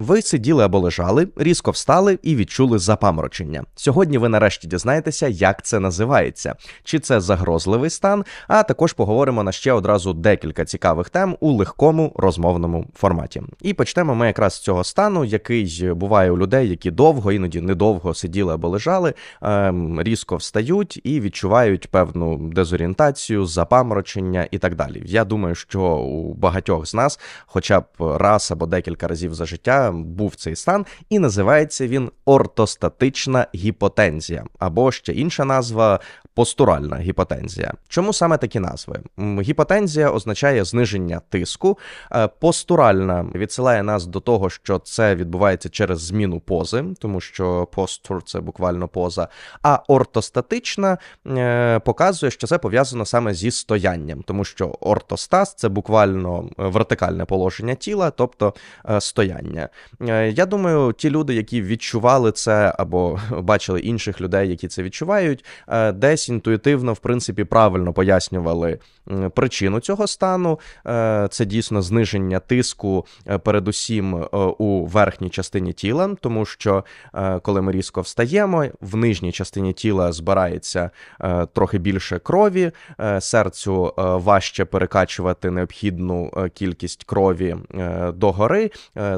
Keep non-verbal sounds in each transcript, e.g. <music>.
Ви сиділи або лежали, різко встали і відчули запаморочення. Сьогодні ви нарешті дізнаєтеся, як це називається, чи це загрозливий стан. А також поговоримо на ще одразу декілька цікавих тем у легкому розмовному форматі. І почнемо ми якраз з цього стану, який буває у людей, які довго, іноді недовго сиділи або лежали, ем, різко встають і відчувають певну дезорієнтацію, запаморочення і так далі. Я думаю, що у багатьох з нас, хоча б раз або декілька разів за життя був цей стан, і називається він ортостатична гіпотензія, або ще інша назва постуральна гіпотензія. Чому саме такі назви? Гіпотензія означає зниження тиску, е, постуральна відсилає нас до того, що це відбувається через зміну пози, тому що постур це буквально поза. А ортостатична е, показує, що це пов'язано саме зі стоянням, тому що ортостаз це буквально вертикальне положення тіла, тобто е, стояння. Е, я думаю, ті люди, які відчували це або <laughs> бачили інших людей, які це відчувають, е, десь інтуїтивно, в принципі, правильно пояснювали причину цього стану. Е, це дійсно зниження тиску, передусім у верхній частині тіла, тому що коли ми різко встаємо, в нижній частині тіла збирається трохи більше крові, серцю важче перекачувати необхідну кількість крові догори.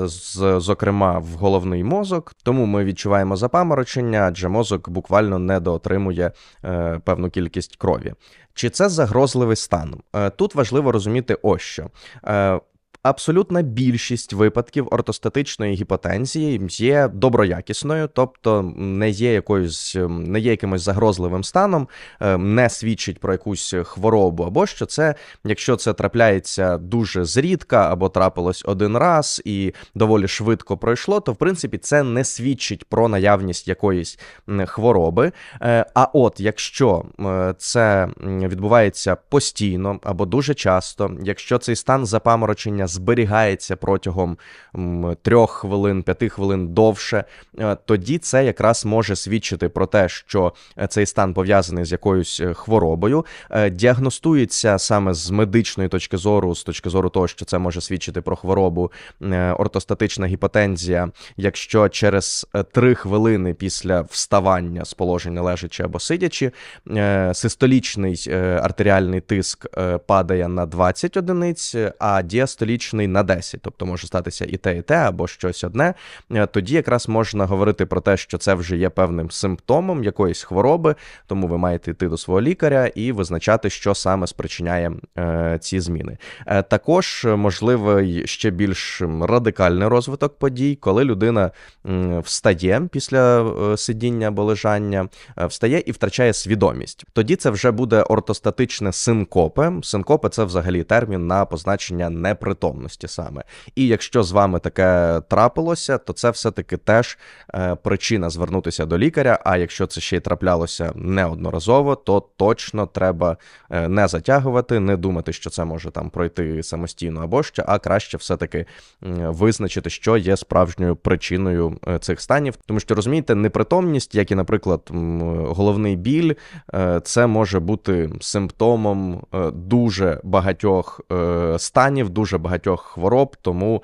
з зокрема, в головний мозок, тому ми відчуваємо запаморочення, адже мозок буквально недоотримує е, певну кількість крові. Чи це загрозливий стан? Е, тут важливо розуміти ось що. Е, Абсолютна більшість випадків ортостатичної гіпотензії є доброякісною, тобто не є якоюсь, ем, не є якимось загрозливим станом, ем, не свідчить про якусь хворобу, або що це, якщо це трапляється дуже зрідка, або трапилось один раз і доволі швидко пройшло, то в принципі це не свідчить про наявність якоїсь хвороби. Е, а от якщо це відбувається постійно або дуже часто, якщо цей стан запаморочення зберігається протягом трьох хвилин, п'яти хвилин довше, е, тоді це якраз може свідчити про те, що е, цей стан пов'язаний з якоюсь е, хворобою, діагностується саме з медичної точки зору, з точки зору того, що це може свідчити про хворобу ортостатична гіпотензія, якщо через три хвилини після вставання з положення лежачи або сидячи, систолічний артеріальний тиск падає на 20 одиниць, а діастолічний критичний на 10, тобто може статися і те, і те, або щось одне. Е, тоді якраз можна говорити про те, що це вже є певним симптомом якоїсь хвороби, тому ви маєте йти до свого лікаря і визначати, що саме спричиняє е, ці зміни. Е, також можливий ще більш радикальний розвиток подій, коли людина встає після сидіння або лежання, встає і втрачає свідомість. Тоді це вже буде ортостатичне синкопе. Синкопе це взагалі термін на позначення непритомності скромності саме. І якщо з вами таке трапилося, то це все-таки теж е, причина звернутися до лікаря. А якщо це ще й траплялося неодноразово, то точно треба е, не затягувати, не думати, що це може там пройти самостійно або що, а краще все-таки визначити, що є справжньою причиною е, цих станів. Тому що розумієте, непритомність, як і, наприклад, головний біль, це може бути симптомом дуже багатьох станів, дуже багатьох багатьох хвороб, тому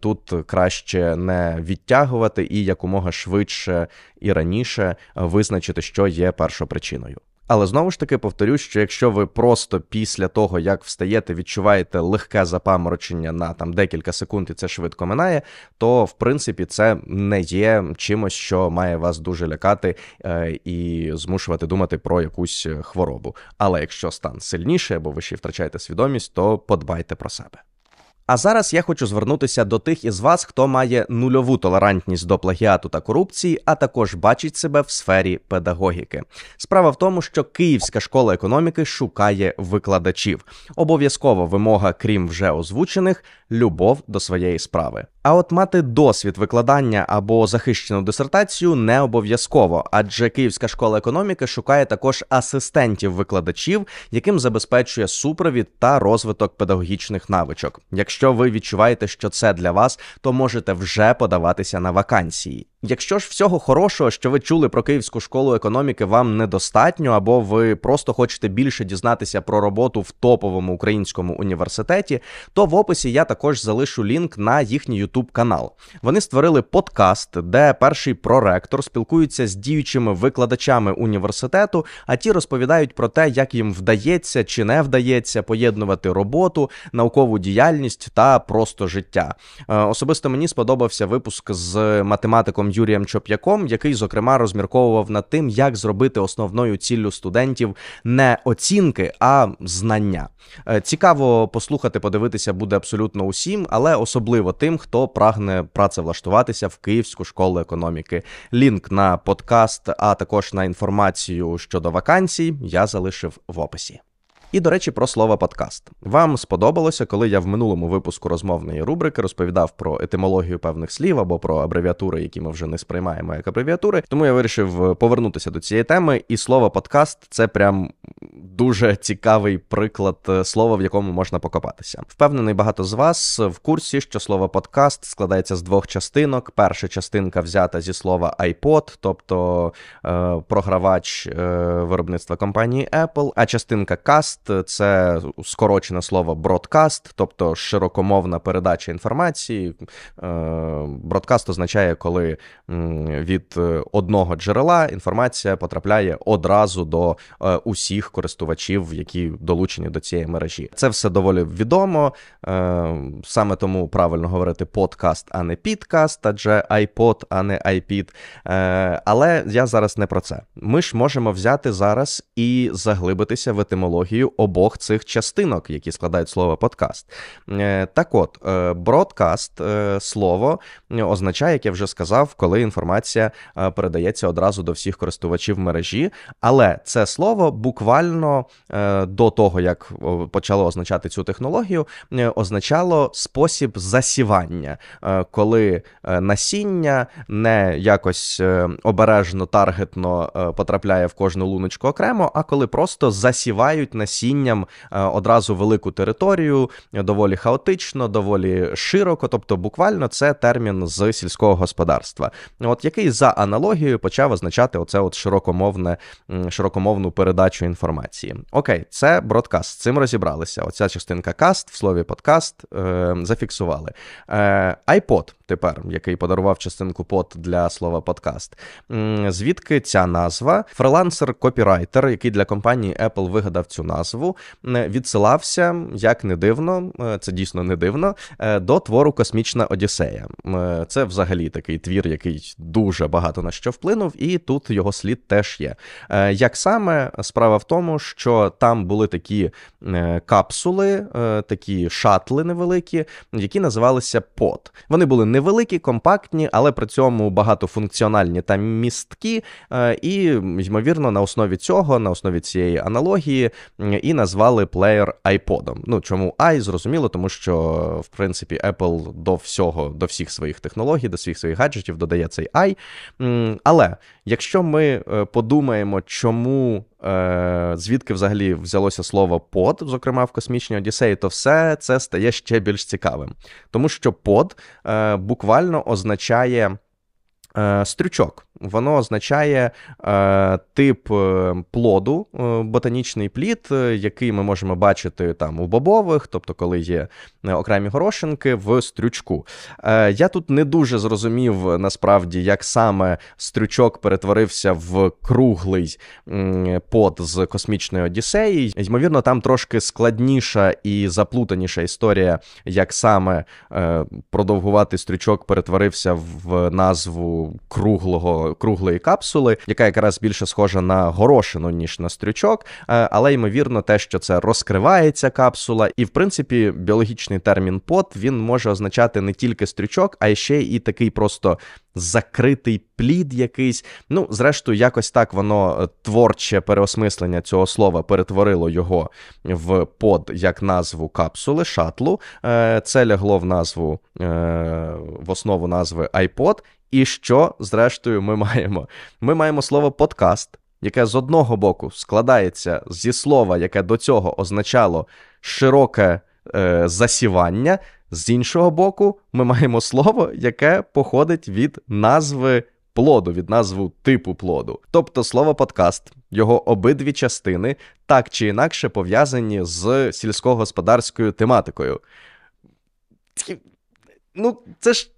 тут краще не відтягувати і якомога швидше і раніше визначити, що є першопричиною. Але знову ж таки повторю, що якщо ви просто після того, як встаєте, відчуваєте легке запаморочення на там декілька секунд, і це швидко минає, то в принципі це не є чимось, що має вас дуже лякати е, і змушувати думати про якусь хворобу. Але якщо стан сильніший, або ви ще втрачаєте свідомість, то подбайте про себе. А зараз я хочу звернутися до тих із вас, хто має нульову толерантність до плагіату та корупції, а також бачить себе в сфері педагогіки. Справа в тому, що Київська школа економіки шукає викладачів. Обов'язкова вимога, крім вже озвучених, любов до своєї справи. А от мати досвід викладання або захищену дисертацію не обов'язково, адже Київська школа економіки шукає також асистентів-викладачів, яким забезпечує супровід та розвиток педагогічних навичок. Якщо ви відчуваєте, що це для вас, то можете вже подаватися на вакансії. Якщо ж всього хорошого, що ви чули про Київську школу економіки, вам недостатньо, або ви просто хочете більше дізнатися про роботу в топовому українському університеті, то в описі я також залишу лінк на їхній YouTube канал. Вони створили подкаст, де перший проректор спілкується з діючими викладачами університету, а ті розповідають про те, як їм вдається чи не вдається поєднувати роботу, наукову діяльність та просто життя. Е, особисто мені сподобався випуск з математиком. Юрієм Чоп'яком, який, зокрема, розмірковував над тим, як зробити основною ціллю студентів не оцінки, а знання. Е, цікаво послухати, подивитися буде абсолютно усім, але особливо тим, хто прагне працевлаштуватися в Київську школу економіки. Лінк на подкаст, а також на інформацію щодо вакансій, я залишив в описі. І до речі, про слово подкаст. Вам сподобалося, коли я в минулому випуску розмовної рубрики розповідав про етимологію певних слів або про абревіатури, які ми вже не сприймаємо як абревіатури. Тому я вирішив е, повернутися до цієї теми. І слово подкаст це прям дуже цікавий приклад е, слова, в якому можна покопатися. Впевнений, багато з вас в курсі, що слово подкаст складається з двох частинок. Перша частинка взята зі слова iPod, тобто е, програвач е, виробництва компанії Apple, а частинка Cast Подкаст е, це скорочене слово бродкаст, тобто широкомовна передача інформації. Е, бродкаст означає, коли від е, одного джерела інформація потрапляє одразу до усіх користувачів, які долучені до цієї мережі. Це все доволі відомо. Саме тому правильно говорити подкаст, а не підкаст, адже iPod, а не iPід. Але я зараз не про це. Ми ж можемо взяти зараз і заглибитися в етимологію обох цих частинок, які складають слово подкаст. Е, так от, бродкаст е, е, слово означає, як я вже сказав, коли інформація передається одразу до всіх користувачів мережі. Але це слово буквально до того, як почало означати цю технологію, означало спосіб засівання, коли насіння не якось обережно, таргетно потрапляє в кожну луночку окремо, а коли просто засівають насіння насінням е, одразу велику територію, доволі хаотично, доволі широко. Тобто, буквально це термін з сільського господарства, от який за аналогією почав означати оце от широкомовне, широкомовну передачу інформації. Окей, це бродкаст, з цим розібралися. Оця частинка каст в слові подкаст е, зафіксували. Е, iPod тепер, який подарував частинку пот для слова подкаст. Звідки ця назва? Фрилансер-копірайтер, який для компанії Apple вигадав цю назву, відсилався як не дивно, е, це дійсно не дивно, е, до твору Космічна Одіссея. Е, це взагалі такий твір, який дуже багато на що вплинув, і тут його слід теж є. Як саме справа в тому, що там були такі капсули, такі шатли невеликі, які називалися пот. Вони були не великі, компактні, але при цьому багатофункціональні та місткі. Е, і, ймовірно, на основі цього, на основі цієї аналогії, і назвали плеєр iPod. Ну чому i, зрозуміло, тому що в принципі Apple до всього, до всіх своїх технологій, до всіх своїх гаджетів додає цей i. Але Якщо ми е, подумаємо, чому е, звідки взагалі взялося слово под, зокрема в космічній Одіссеї, то все це стає ще більш цікавим, тому що под е, буквально означає. Е, стрючок, воно означає е, тип е, плоду, е, ботанічний плід, який ми можемо бачити там у бобових, тобто коли є окремі горошинки в стрючку. Е, я тут не дуже зрозумів насправді, як саме стрючок перетворився в круглий под з космічної Одіссеї. Ймовірно, там трошки складніша і заплутаніша історія, як саме е, продовгуватий стрючок перетворився в назву круглого круглої капсули, яка якраз більше схожа на горошину, ніж на стрючок. Е, але ймовірно, те, що це розкривається капсула, і в принципі біологічний термін пот він може означати не тільки стрючок, а ще і такий просто. Закритий плід якийсь. Ну, зрештою, якось так воно е, творче переосмислення цього слова перетворило його в под як назву капсули, шатлу. Е, це лягло в назву в основу назви iPod, і що, зрештою, ми маємо? Ми маємо слово подкаст, яке з одного боку складається зі слова, яке до цього означало широке е, засівання. З іншого боку, ми маємо слово, яке походить від назви плоду, від назву типу плоду. Тобто слово подкаст, його обидві частини так чи інакше пов'язані з сільськогосподарською тематикою. Ну, це ж.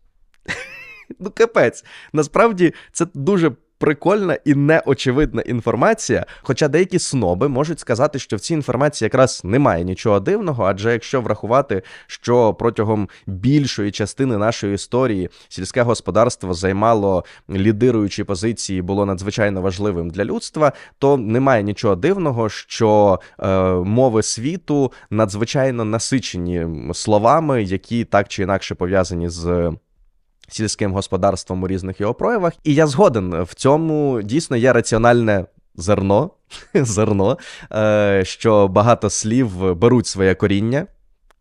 <laughs> ну капець. Насправді це дуже. Прикольна і неочевидна інформація, хоча деякі сноби можуть сказати, що в цій інформації якраз немає нічого дивного, адже якщо врахувати, що протягом більшої частини нашої історії сільське господарство займало лідируючі позиції, було надзвичайно важливим для людства, то немає нічого дивного, що е, мови світу надзвичайно насичені словами, які так чи інакше пов'язані з сільським господарством у різних його проявах. І я згоден в цьому дійсно є раціональне. Зерно, <laughs> зерно, е, що багато слів беруть своє коріння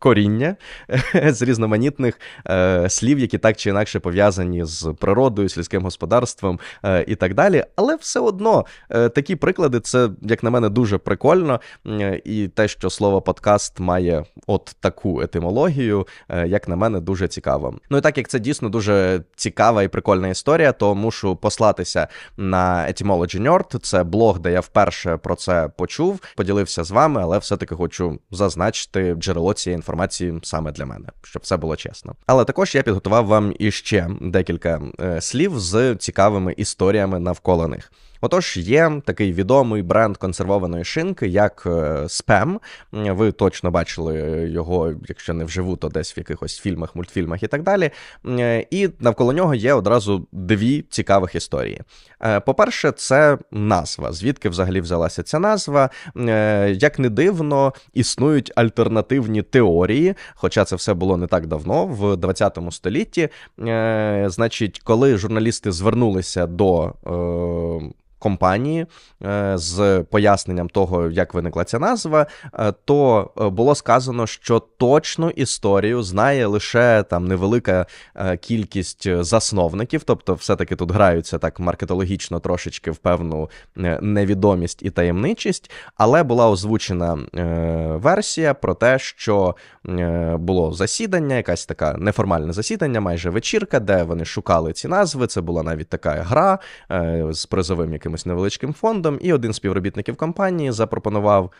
коріння <laughs> з різноманітних е, слів, які так чи інакше пов'язані з природою, сільським господарством е, і так далі. Але все одно е, такі приклади, це, як на мене, дуже прикольно. І те, що слово подкаст має от таку етимологію, е, як на мене, дуже цікаво. Ну і так як це дійсно дуже цікава і прикольна історія, то мушу послатися на Etymology Nerd. Це блог, де я вперше про це почув, поділився з вами, але все-таки хочу зазначити джерело цієї інформації інформації саме для мене, щоб все було чесно. Але також я підготував вам іще декілька е, слів з цікавими історіями навколо них. Отож, є такий відомий бренд консервованої шинки, як Спем. Ви точно бачили його, якщо не вживу, то десь в якихось фільмах, мультфільмах і так далі. Е, і навколо нього є одразу дві цікавих історії. Е, по-перше, це назва. Звідки взагалі взялася ця назва? Е, як не дивно, існують альтернативні теорії, хоча це все було не так давно, в 20 столітті. Значить, коли журналісти звернулися до компанії е, з поясненням того, як виникла ця назва, е, то е, було сказано, що точну історію знає лише там невелика кількість засновників, тобто, все-таки тут граються так маркетологічно трошечки в певну невідомість і таємничість, але була озвучена версія про те, що було засідання, якась така неформальне засідання, майже вечірка, де вони шукали ці назви. Це була навіть така гра з призовим якимось якимось невеличким фондом, і один з співробітників компанії запропонував.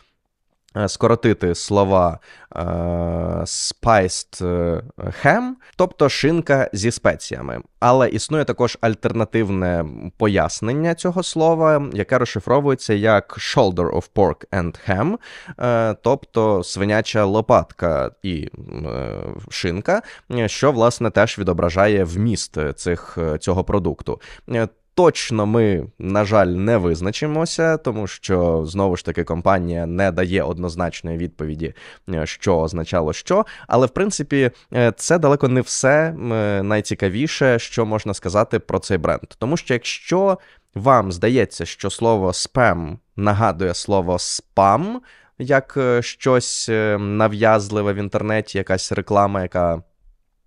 Е, скоротити слова uh, spiced е, ham, тобто шинка зі спеціями. Але існує також альтернативне пояснення цього слова, яке розшифровується як shoulder of pork and ham, тобто свиняча лопатка і шинка, що власне теж відображає вміст цих цього продукту. Точно ми, на жаль, не визначимося, тому що знову ж таки компанія не дає однозначної відповіді, е, що означало що. Але в принципі, е, це далеко не все е, найцікавіше, що можна сказати про цей бренд. Тому що якщо вам здається, що слово спем нагадує слово спам як щось нав'язливе в інтернеті, якась реклама, яка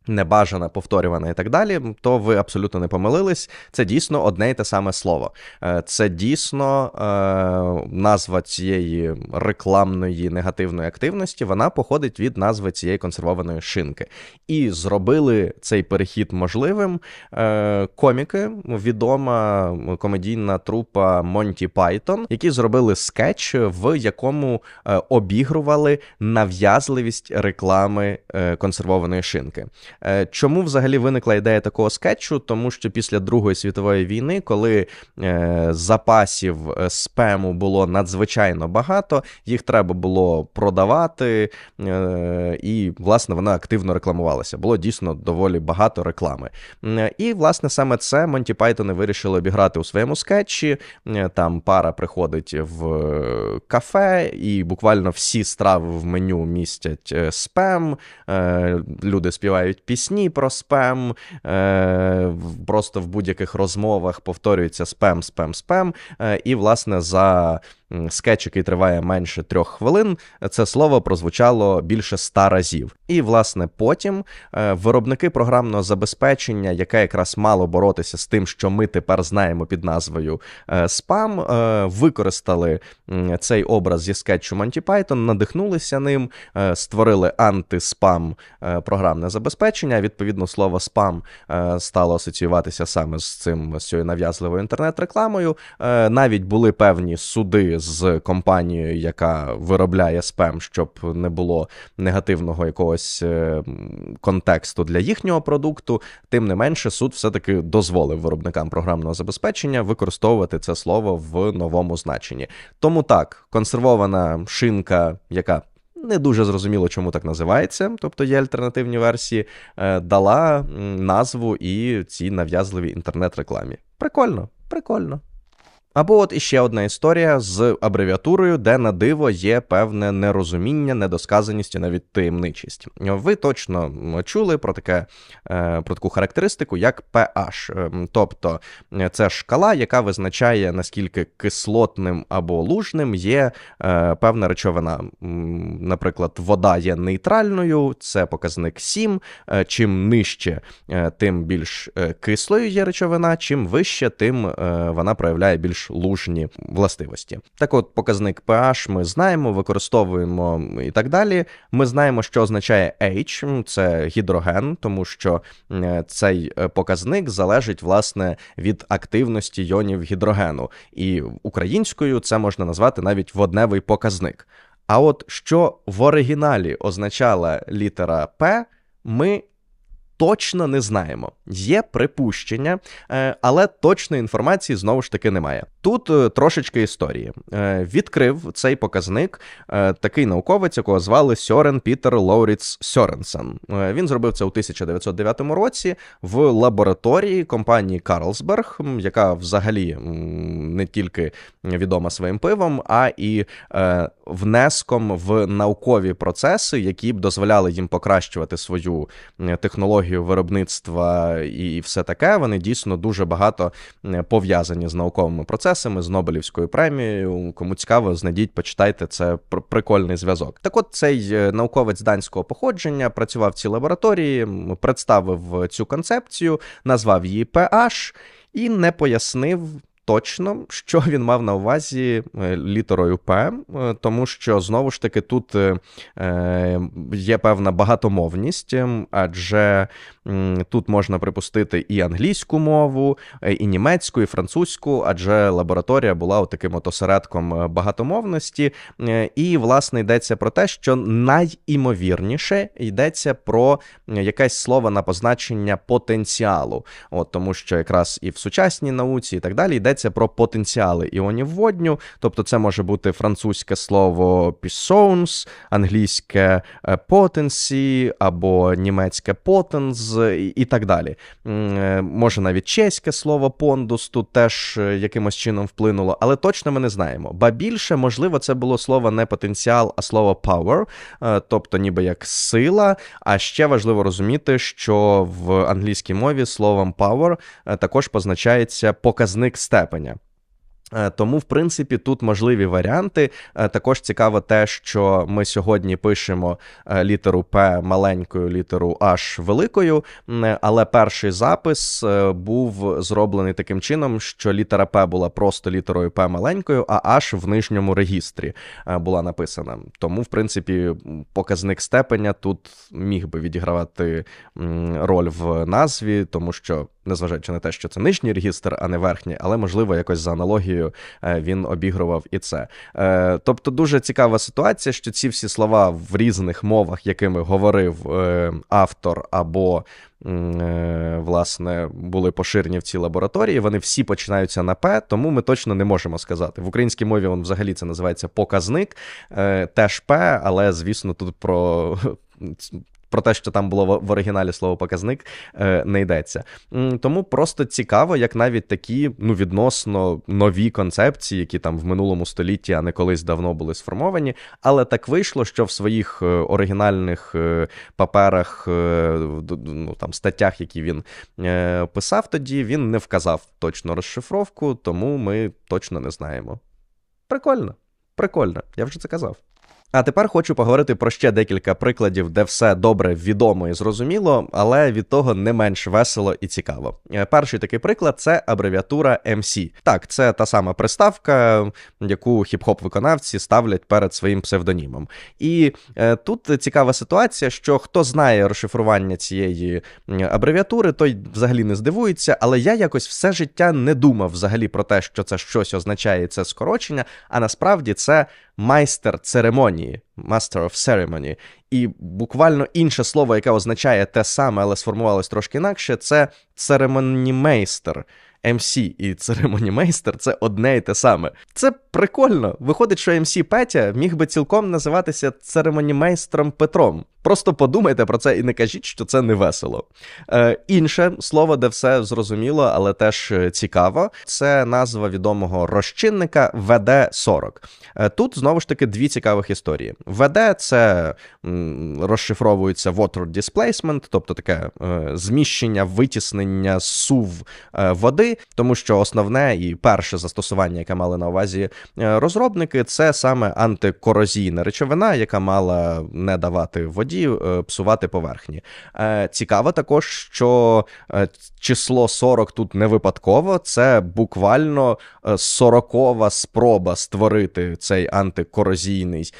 небажана, повторювана і так далі, то ви абсолютно не помилились. Це дійсно одне і те саме слово. Е, це дійсно е, назва цієї рекламної негативної активності. Вона походить від назви цієї консервованої шинки. І зробили цей перехід можливим. Е, коміки, відома комедійна трупа Монті Пайтон, які зробили скетч, в якому обігрували нав'язливість реклами консервованої шинки. Е, чому взагалі виникла ідея такого скетчу? Тому що після Другої світової війни, коли е, запасів е, спему було надзвичайно багато, їх треба було продавати, і, власне, вона активно рекламувалася. Було дійсно доволі багато реклами. І, власне, саме це Монті Пайтони вирішили обіграти у своєму скетчі. Там пара приходить в кафе, і буквально всі страви в меню містять спем, люди співають пісні про спем, е, просто в будь-яких розмовах повторюється спем, спем, спем. Е, і, власне, за скетч, який триває менше трьох хвилин, це слово прозвучало більше ста разів. І, власне, потім е, виробники програмного забезпечення, яке якраз мало боротися з тим, що ми тепер знаємо під назвою е, спам, е, використали цей образ зі скетчу Monty Python, надихнулися ним, створили антиспам програмне забезпечення. Відповідно, слово спам стало асоціюватися саме з цим з цією нав'язливою інтернет-рекламою. Навіть були певні суди з компанією, яка виробляє спем, щоб не було негативного якогось е, контексту для їхнього продукту. Тим не менше, суд все-таки дозволив виробникам програмного забезпечення використовувати це слово в новому значенні. Тому так, консервована шинка, яка не дуже зрозуміло, чому так називається, тобто є альтернативні версії, е, дала назву і ці нав'язливій інтернет-рекламі. Прикольно, прикольно. Або от іще одна історія з абревіатурою, де на диво є певне нерозуміння, недосказаність і навіть таємничість. Ви точно чули про таке е, про таку характеристику, як pH. Ем, тобто е, це шкала, яка визначає, наскільки кислотним або лужним є е, певна речовина. Наприклад, вода є нейтральною, це показник 7. Чим нижче, тим більш кислою є речовина, чим вище, тим вона проявляє більш лужні властивості. Так, от показник pH ми знаємо, використовуємо і так далі. Ми знаємо, що означає H, це гідроген, тому що е, цей е, показник залежить власне від активності йонів гідрогену, і українською це можна назвати навіть водневий показник. А от що в оригіналі означала літера П, ми точно не знаємо. Є припущення, е, але точної інформації знову ж таки немає. Тут е, трошечки історії. Е, відкрив цей показник е, такий науковець, якого звали Сьорен Пітер Лоуріц Сьоренсен. Він зробив це у 1909 році в лабораторії компанії Карлсберг, яка взагалі не тільки відома своїм пивом, а і внеском в наукові процеси, які б дозволяли їм покращувати свою технологію виробництва і все таке. Вони дійсно дуже багато пов'язані з науковими процесами. Черкасами, з Нобелівською премією. Кому цікаво, знайдіть, почитайте це прикольний зв'язок. Так, от цей е, науковець данського походження працював в цій лабораторії, представив е, цю концепцію, назвав її PH і не пояснив точно, що він мав на увазі е, літерою П, е, тому що знову ж таки тут е, є певна багатомовність, ем, адже тут можна припустити і англійську мову, і німецьку, і французьку, адже лабораторія була таким от осередком багатомовності. І, власне, йдеться про те, що найімовірніше йдеться про якесь слово на позначення потенціалу, От, тому що якраз і в сучасній науці, і так далі йдеться йдеться про потенціали іонів водню, тобто це може бути французьке слово «pisons», англійське «potency» е, або німецьке «potens» і так далі. Е, може навіть чеське слово «pondus» тут теж е, якимось чином вплинуло, але точно ми не знаємо. Ба більше, можливо, це було слово не потенціал, а слово «power», тобто ніби як сила. А ще важливо розуміти, що в англійській мові словом «power» також позначається показник степ щеплення. Е, тому, в принципі, тут можливі варіанти. Е, також цікаво те, що ми сьогодні пишемо е, літеру П маленькою, літеру H великою, але перший запис був зроблений таким чином, що літера П була просто літерою П маленькою, а H в нижньому регістрі була написана. Тому, в принципі, показник степеня тут міг би відігравати роль в назві, тому що незважаючи на те, що це нижній регістр, а не верхній, але можливо, якось за аналогією е, він обігрував і це. Е, тобто дуже цікава ситуація, що ці всі слова в різних мовах, якими говорив е, автор або Власне, були поширені в цій лабораторії. Вони всі починаються на П, тому ми точно не можемо сказати. В українській мові він взагалі це називається показник, теж П, але звісно, тут про про те, що там було в оригіналі слово показник, е, не йдеться. Тому просто цікаво, як навіть такі ну, відносно нові концепції, які там в минулому столітті, а не колись давно були сформовані. Але так вийшло, що в своїх е, оригінальних е, паперах, ну, там, статтях, які він писав тоді, він не вказав точно розшифровку, тому ми точно не знаємо. Прикольно, прикольно, я вже це казав. А тепер хочу поговорити про ще декілька прикладів, де все добре відомо і зрозуміло, але від того не менш весело і цікаво. Е, перший такий приклад це абревіатура MC. Так, це та сама приставка, яку хіп-хоп виконавці ставлять перед своїм псевдонімом. І е, тут цікава ситуація, що хто знає розшифрування цієї абревіатури, той взагалі не здивується, але я якось все життя не думав взагалі про те, що це щось означає це скорочення, а насправді це майстер церемонії, master of ceremony. І буквально інше слово, яке означає те саме, але сформувалось трошки інакше, це церемонімейстер. MC і церемонімейстер це одне і те саме. Це прикольно. Виходить, що MC Петя міг би цілком називатися церемонімейстром Петром. Просто подумайте про це і не кажіть, що це не весело. Е, Інше слово, де все зрозуміло, але теж цікаво, це назва відомого розчинника ВД-40. Е, тут знову ж таки дві цікавих історії. ВД це м, розшифровується water displacement, тобто таке е, зміщення, витіснення, сув е, води тому що основне і перше застосування, яке мали на увазі е, розробники, це саме антикорозійна речовина, яка мала не давати воді е, псувати поверхні. Е, цікаво також, що число 40 тут не випадково, це буквально сорокова спроба створити цей антикорозійний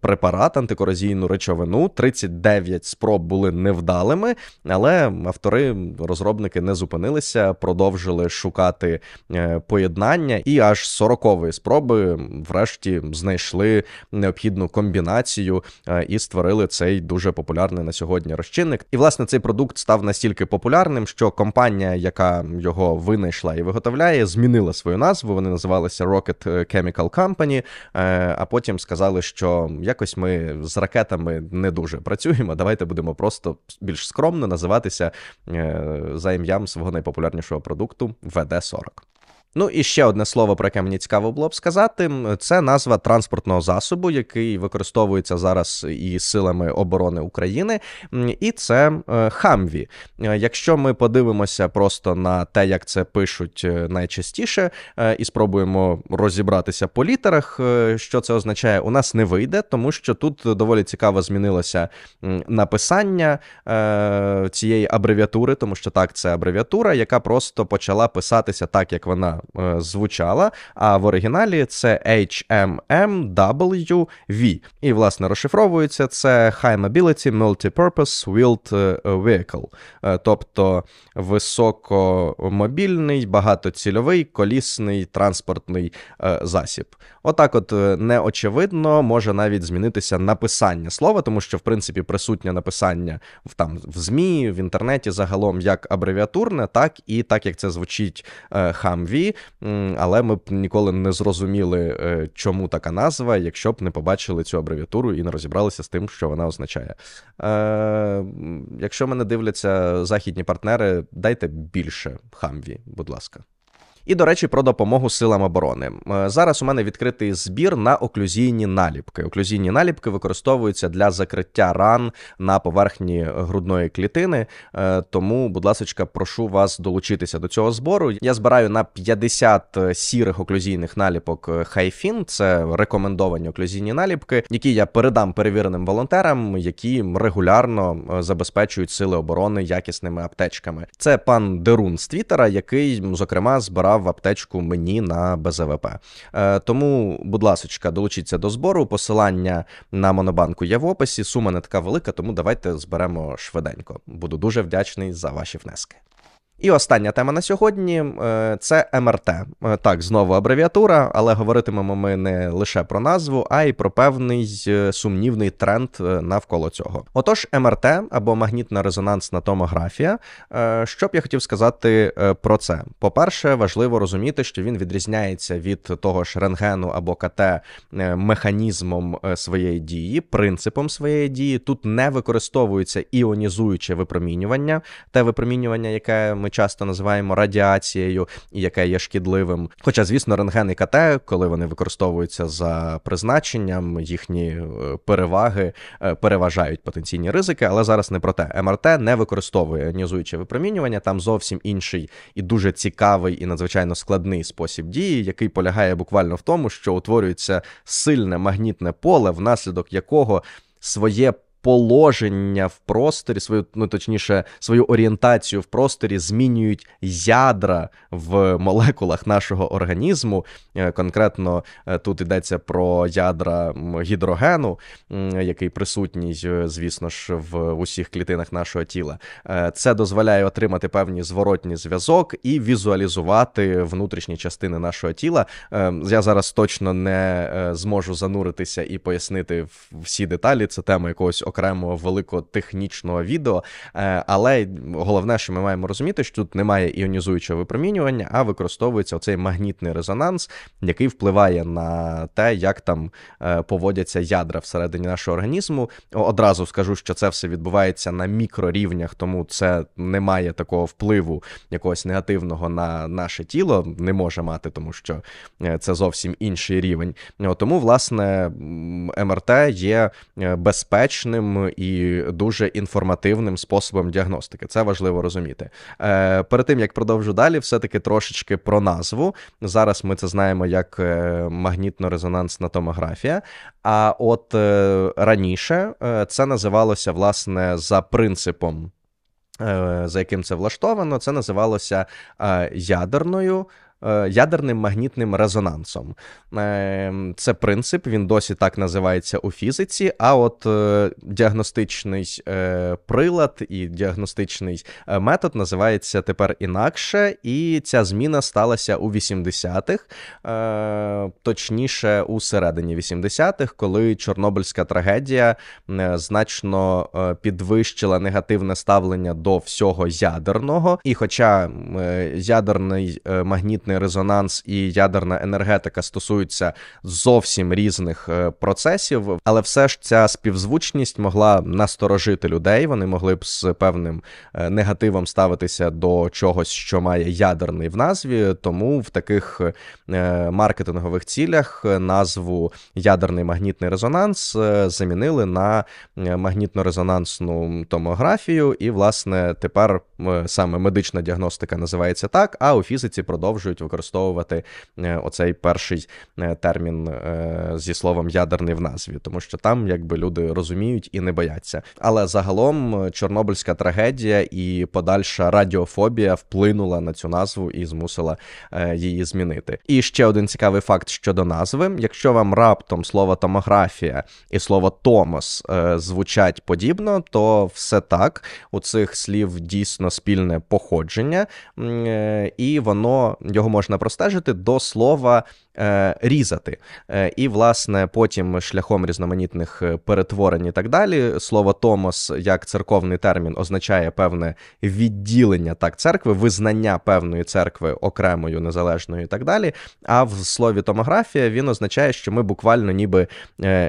препарат, антикорозійну речовину. 39 спроб були невдалими, але автори, розробники не зупинилися, продовжують продовжили шукати е, поєднання, і аж 40 спроби, врешті, знайшли необхідну комбінацію е, і створили цей дуже популярний на сьогодні розчинник. І власне цей продукт став настільки популярним, що компанія, яка його винайшла і виготовляє, змінила свою назву. Вони називалися Rocket Chemical Company, е, а потім сказали, що якось ми з ракетами не дуже працюємо. Давайте будемо просто більш скромно називатися за ім'ям свого найпопулярнішого продукту продукту ВД-40. Ну і ще одне слово, про яке мені цікаво було б сказати, це назва транспортного засобу, який використовується зараз і силами оборони України, і це е, хамві. Е, якщо ми подивимося просто на те, як це пишуть е, найчастіше, і спробуємо розібратися по літерах, що це означає, у нас не вийде, тому що тут доволі цікаво змінилося написання цієї абревіатури, тому що так, це абревіатура, яка просто почала писатися так, як вона. Е, звучала. А в оригіналі це HMMWV. І, власне, розшифровується це High Mobility Multipurpose Wheeled е, Vehicle, е, тобто високомобільний, багатоцільовий колісний транспортний засіб. Отак, от неочевидно може навіть змінитися написання слова, тому що, в принципі, присутнє написання в там в ЗМІ, в інтернеті загалом як абревіатурне, так і так як це звучить хамві але ми б ніколи не зрозуміли, е, чому така назва, якщо б не побачили цю абревіатуру і не розібралися з тим, що вона означає. Е, Якщо мене дивляться західні партнери, дайте більше хамві, будь ласка. І, до речі, про допомогу силам оборони. Е, зараз у мене відкритий збір на оклюзійні наліпки. Оклюзійні наліпки використовуються для закриття ран на поверхні грудної клітини. Е, тому, будь ласка, прошу вас долучитися до цього збору. Я збираю на 50 е, сірих оклюзійних наліпок Хайфін. Це рекомендовані оклюзійні наліпки, які я передам перевіреним волонтерам, які регулярно забезпечують сили оборони якісними аптечками. Це пан Дерун з Твіттера, який зокрема збирає. В аптечку мені на БЗВП. Е, тому, будь ласочка, долучіться до збору. Посилання на монобанку є в описі. Сума не така велика, тому давайте зберемо швиденько. Буду дуже вдячний за ваші внески. І остання тема на сьогодні е, це МРТ. Е, так, знову абревіатура, але говоритимемо ми не лише про назву, а й про певний е, сумнівний тренд навколо цього. Отож, МРТ або магнітна резонансна томографія. Що б я хотів сказати про це? По-перше, важливо розуміти, що він відрізняється від того ж рентгену або КТ механізмом своєї дії, принципом своєї дії. Тут не використовується іонізуюче випромінювання, те випромінювання, яке ми часто називаємо радіацією, і яке є шкідливим. Хоча, звісно, рентген і КТ, коли вони використовуються за призначенням, їхні е, переваги е, переважають потенційні ризики, але зараз не про те. МРТ не використовує іонізуюче випромінювання. Там зовсім інший і дуже цікавий і надзвичайно складний спосіб дії, який полягає буквально в тому, що утворюється сильне магнітне поле, внаслідок якого своє положення в просторі, свою, ну точніше, свою орієнтацію в просторі змінюють ядра в молекулах нашого організму. Е, конкретно е, тут йдеться про ядра гідрогену, який присутній, е, звісно ж, в усіх клітинах нашого тіла. Це дозволяє отримати певні зворотні зв'язок і візуалізувати внутрішні частини нашого тіла. Я зараз точно не зможу зануритися і пояснити всі деталі. Це тема якогось окремого великотехнічного відео. Е, але головне, що ми маємо розуміти, що тут немає іонізуючого випромінювання, а використовується оцей магнітний резонанс, який впливає на те, як там е, поводяться ядра всередині нашого організму. Одразу скажу, що це все відбувається на мікрорівнях, тому це не має такого впливу якогось негативного на наше тіло, не може мати, тому що е, це зовсім інший рівень. Тому, власне, МРТ є безпечним точним і дуже інформативним способом діагностики. Це важливо розуміти. Е, Перед тим як продовжу далі, все-таки трошечки про назву. Зараз ми це знаємо як е, магнітно-резонансна томографія. А от е, раніше е, це називалося власне за принципом, за яким це влаштовано, це називалося ядерною. Е, ядерним магнітним резонансом. Е, це принцип, він досі так називається у фізиці. А от е, діагностичний прилад і діагностичний метод називається тепер інакше, і ця зміна сталася у 80-х, точніше у середині 80-х, коли Чорнобильська трагедія значно підвищила негативне ставлення до всього ядерного. І, хоча ядерний магнітний магнітний резонанс і ядерна енергетика стосуються зовсім різних е, процесів, але все ж ця співзвучність могла насторожити людей. Вони могли б з певним е, негативом ставитися до чогось, що має ядерний в назві. Тому в таких е, маркетингових цілях назву ядерний магнітний резонанс замінили на магнітно-резонансну томографію, і власне тепер саме медична діагностика називається так, а у фізиці продовжують будуть використовувати е, оцей перший е, термін е, зі словом ядерний в назві, тому що там якби люди розуміють і не бояться. Але загалом Чорнобильська трагедія і подальша радіофобія вплинула на цю назву і змусила її змінити. І ще один цікавий факт щодо назви: якщо вам раптом слово томографія і слово томос звучать подібно, то все так у цих слів дійсно спільне походження, і воно його можна простежити до слова Е, різати. Е, і, власне, потім шляхом різноманітних е, перетворень і так далі. Слово Томос як церковний термін означає певне відділення так церкви, визнання певної церкви окремою, незалежною і так далі. А в слові томографія він означає, що ми буквально ніби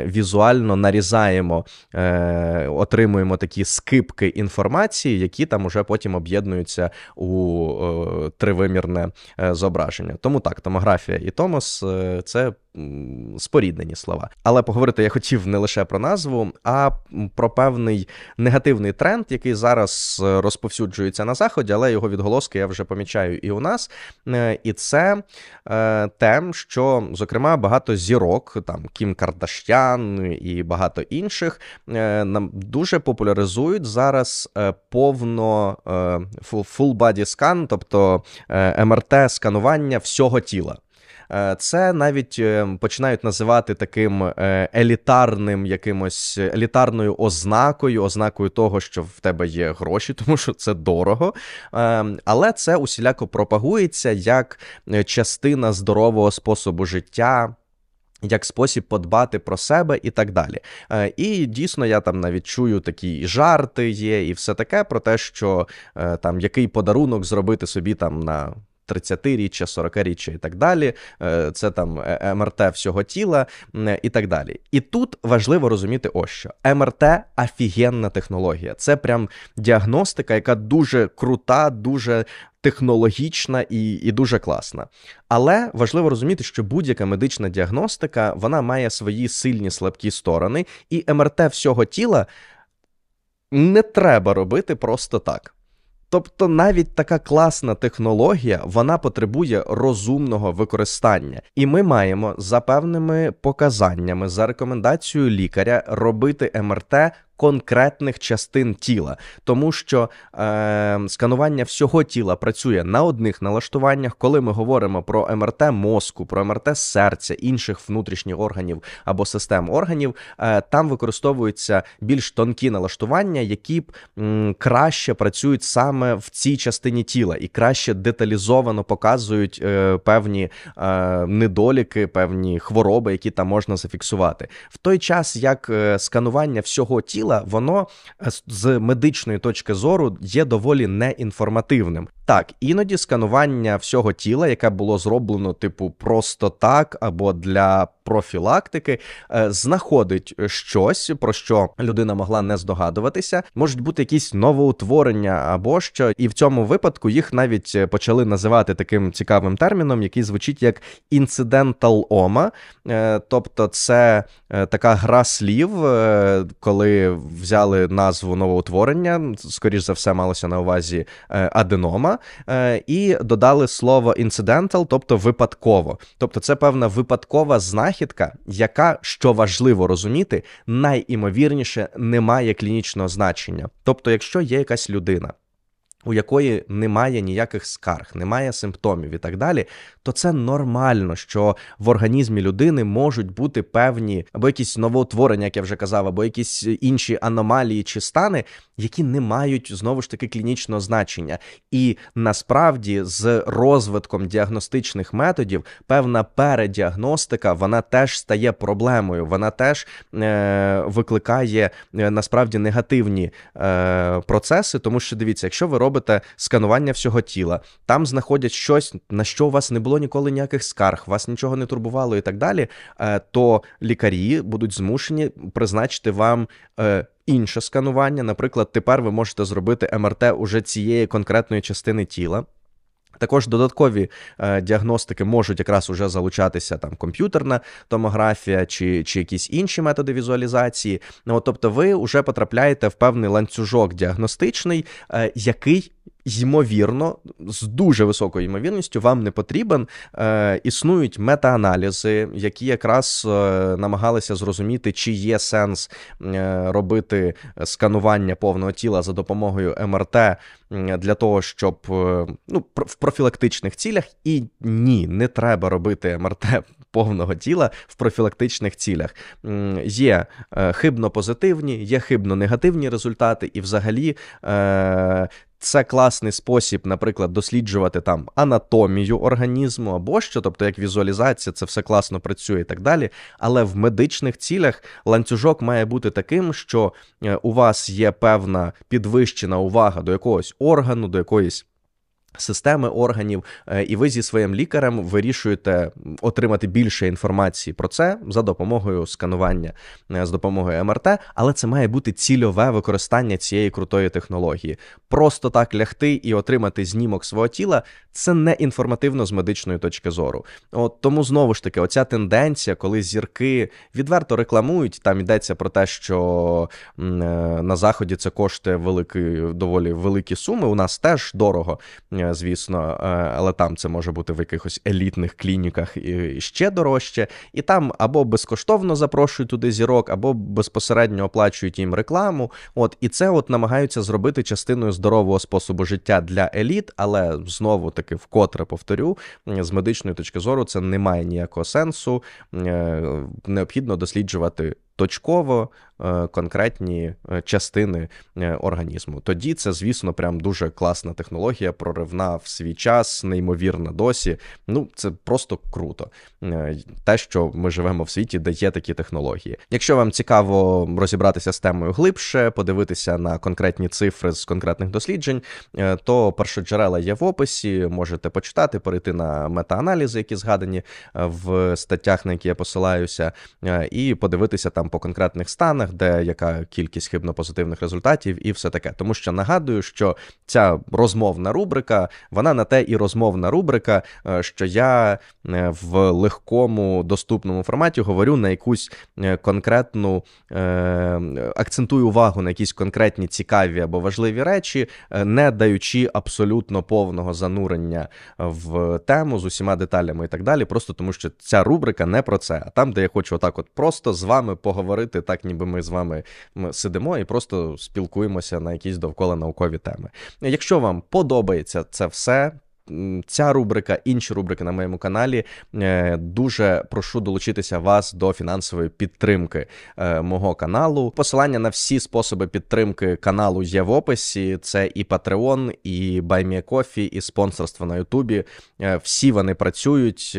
візуально нарізаємо, отримуємо такі скипки інформації, які там уже потім об'єднуються у тривимірне зображення. Тому так, томографія і Томос. Е, це споріднені слова. Але поговорити я хотів не лише про назву, а про певний негативний тренд, який зараз е, розповсюджується на заході, але його відголоски я вже помічаю і у нас. Е, і це те, що зокрема багато зірок, там Кім Кардашян і багато інших, нам дуже популяризують зараз повно full body скан, тобто МРТ сканування всього тіла. Е, це навіть е, починають називати таким е, елітарним якимось елітарною ознакою, ознакою того, що в тебе є гроші, <laughs> тому що це дорого. Але це усіляко пропагується як частина здорового способу життя. Як спосіб подбати про себе і так далі. І дійсно, я там навіть чую такі жарти є, і все таке про те, що там який подарунок зробити собі там на 30-річчя, 40-річчя і так далі. Е, це там е, МРТ ем всього тіла і так далі. І тут важливо розуміти, ось що МРТ ем офігенна технологія. Це прям діагностика, яка дуже крута, дуже. Технологічна і і дуже класна, але важливо розуміти, що будь-яка медична діагностика вона має свої сильні слабкі сторони, і МРТ ем всього тіла не треба робити просто так. Тобто навіть така класна технологія вона потребує розумного використання, і ми маємо за певними показаннями за рекомендацією лікаря робити МРТ конкретних частин тіла, тому що е, сканування всього тіла працює на одних налаштуваннях, коли ми говоримо про МРТ мозку, про МРТ серця, інших внутрішніх органів або систем органів, е, там використовуються більш тонкі налаштування, які б м, краще працюють саме в цій частині тіла і краще деталізовано показують е, певні е, недоліки, певні хвороби, які там можна зафіксувати. В той час як е, сканування всього тіла тіла, воно е, з медичної точки зору є доволі неінформативним. Так, іноді сканування всього тіла, яке було зроблено, типу, просто так або для профілактики, е, знаходить щось, про що людина могла не здогадуватися. Можуть бути якісь новоутворення або що, і в цьому випадку їх навіть е, почали називати таким цікавим терміном, який звучить як інцидентал-ома. тобто це така гра слів, коли взяли назву новоутворення, скоріш за все, малося на увазі е, аденома, е, і додали слово incidental, тобто випадково. Тобто, це певна випадкова знахідка, яка, що важливо розуміти, найімовірніше не має клінічного значення. Тобто, якщо є якась людина, у якої немає ніяких скарг, немає симптомів і так далі, то це нормально, що в організмі людини можуть бути певні або якісь новоутворення, як я вже казав, або якісь інші аномалії чи стани, які не мають знову ж таки клінічного значення. І насправді з розвитком діагностичних методів певна передіагностика вона теж стає проблемою, вона теж е- викликає е насправді негативні е- процеси, тому що дивіться, якщо ви робите робите сканування всього тіла, там знаходять щось, на що у вас не було ніколи ніяких скарг, вас нічого не турбувало і так далі, е, то лікарі будуть змушені призначити вам. Е, інше сканування, наприклад, тепер ви можете зробити МРТ уже цієї конкретної частини тіла. Також додаткові е, діагностики можуть якраз уже залучатися там комп'ютерна томографія чи чи якісь інші методи візуалізації. Ну, Тобто ви вже потрапляєте в певний ланцюжок діагностичний, е, який ймовірно, з дуже високою ймовірністю вам не потрібен. Е, Існують мета-аналізи, які якраз е, намагалися зрозуміти, чи є сенс е, робити сканування повного тіла за допомогою МРТ для того, щоб е, ну, в профілактичних цілях. І ні, не треба робити МРТ повного тіла в профілактичних цілях. Є е, хибно позитивні, є хибно негативні результати, і взагалі. Е, це класний спосіб, наприклад, досліджувати там анатомію організму або що, тобто як візуалізація, це все класно працює і так далі. Але в медичних цілях ланцюжок має бути таким, що е, у вас є певна підвищена увага до якогось органу, до якоїсь. Системи органів, е, і ви зі своїм лікарем вирішуєте отримати більше інформації про це за допомогою сканування, е, з допомогою МРТ, але це має бути цільове використання цієї крутої технології. Просто так лягти і отримати знімок свого тіла це не інформативно з медичної точки зору. От Тому знову ж таки, оця тенденція, коли зірки відверто рекламують, там йдеться про те, що е, на заході це коштує великі, доволі великі суми. У нас теж дорого лікарня, звісно, е, але там це може бути в якихось елітних клініках і ще дорожче. І там або безкоштовно запрошують туди зірок, або безпосередньо оплачують їм рекламу. От і це от намагаються зробити частиною здорового способу життя для еліт, але знову таки вкотре повторю, з медичної точки зору це не має ніякого сенсу. Е, необхідно досліджувати точково Е, конкретні е, частини е, організму. Тоді це, звісно, прям дуже класна технологія, проривна в свій час, неймовірна досі. Ну, це просто круто. Те, що ми живемо в світі, де є такі технології. Якщо вам цікаво розібратися з темою глибше, подивитися на конкретні цифри з конкретних досліджень, то першоджерела є в описі, можете почитати, перейти на мета-аналізи, які згадані в статтях, на які я посилаюся, і подивитися там по конкретних станах тестах, де яка кількість хибно-позитивних результатів, і все таке. Тому що нагадую, що ця розмовна рубрика, вона на те і розмовна рубрика, е, що я е, в легкому доступному форматі говорю на якусь е, конкретну акцентую увагу на якісь конкретні цікаві або важливі речі, не даючи абсолютно повного занурення в тему з усіма деталями і так далі. Просто тому що ця рубрика не про це. А там, де я хочу отак, от просто з вами поговорити, так ніби ми з вами сидимо і просто спілкуємося на якісь довкола наукові теми. Якщо вам подобається це все, ця рубрика, інші рубрики на моєму каналі. Е, дуже прошу долучитися вас до фінансової підтримки е, мого каналу. Посилання на всі способи підтримки каналу є в описі. Це і Patreon, і BuyMeCoffee, і спонсорство на Ютубі. Е, всі вони працюють.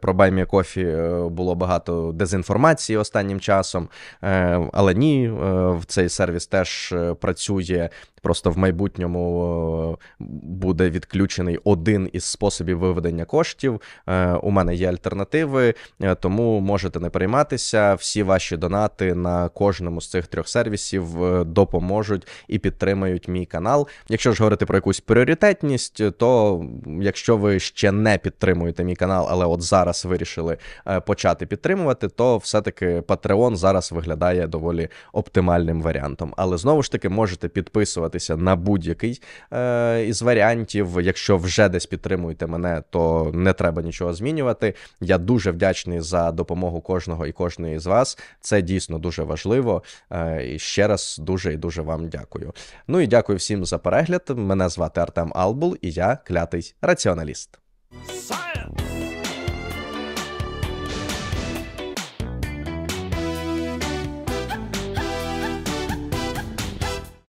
Про BuyMeCoffee було багато дезінформації останнім часом. Але ні, в цей сервіс теж працює Просто в майбутньому е, буде відключений один із способів виведення коштів. Е, у мене є альтернативи, е, тому можете не перейматися. Всі ваші донати на кожному з цих трьох сервісів допоможуть і підтримають мій канал. Якщо ж говорити про якусь пріоритетність, то якщо ви ще не підтримуєте мій канал, але от зараз вирішили почати підтримувати, то все-таки Patreon зараз виглядає доволі оптимальним варіантом. Але знову ж таки можете підписувати підписуватися на будь-який е, із варіантів. Якщо вже десь підтримуєте мене, то не треба нічого змінювати. Я дуже вдячний за допомогу кожного і кожної з вас. Це дійсно дуже важливо. Е, І ще раз дуже і дуже вам дякую. Ну і дякую всім за перегляд. Мене звати Артем Албул, і я клятий раціоналіст.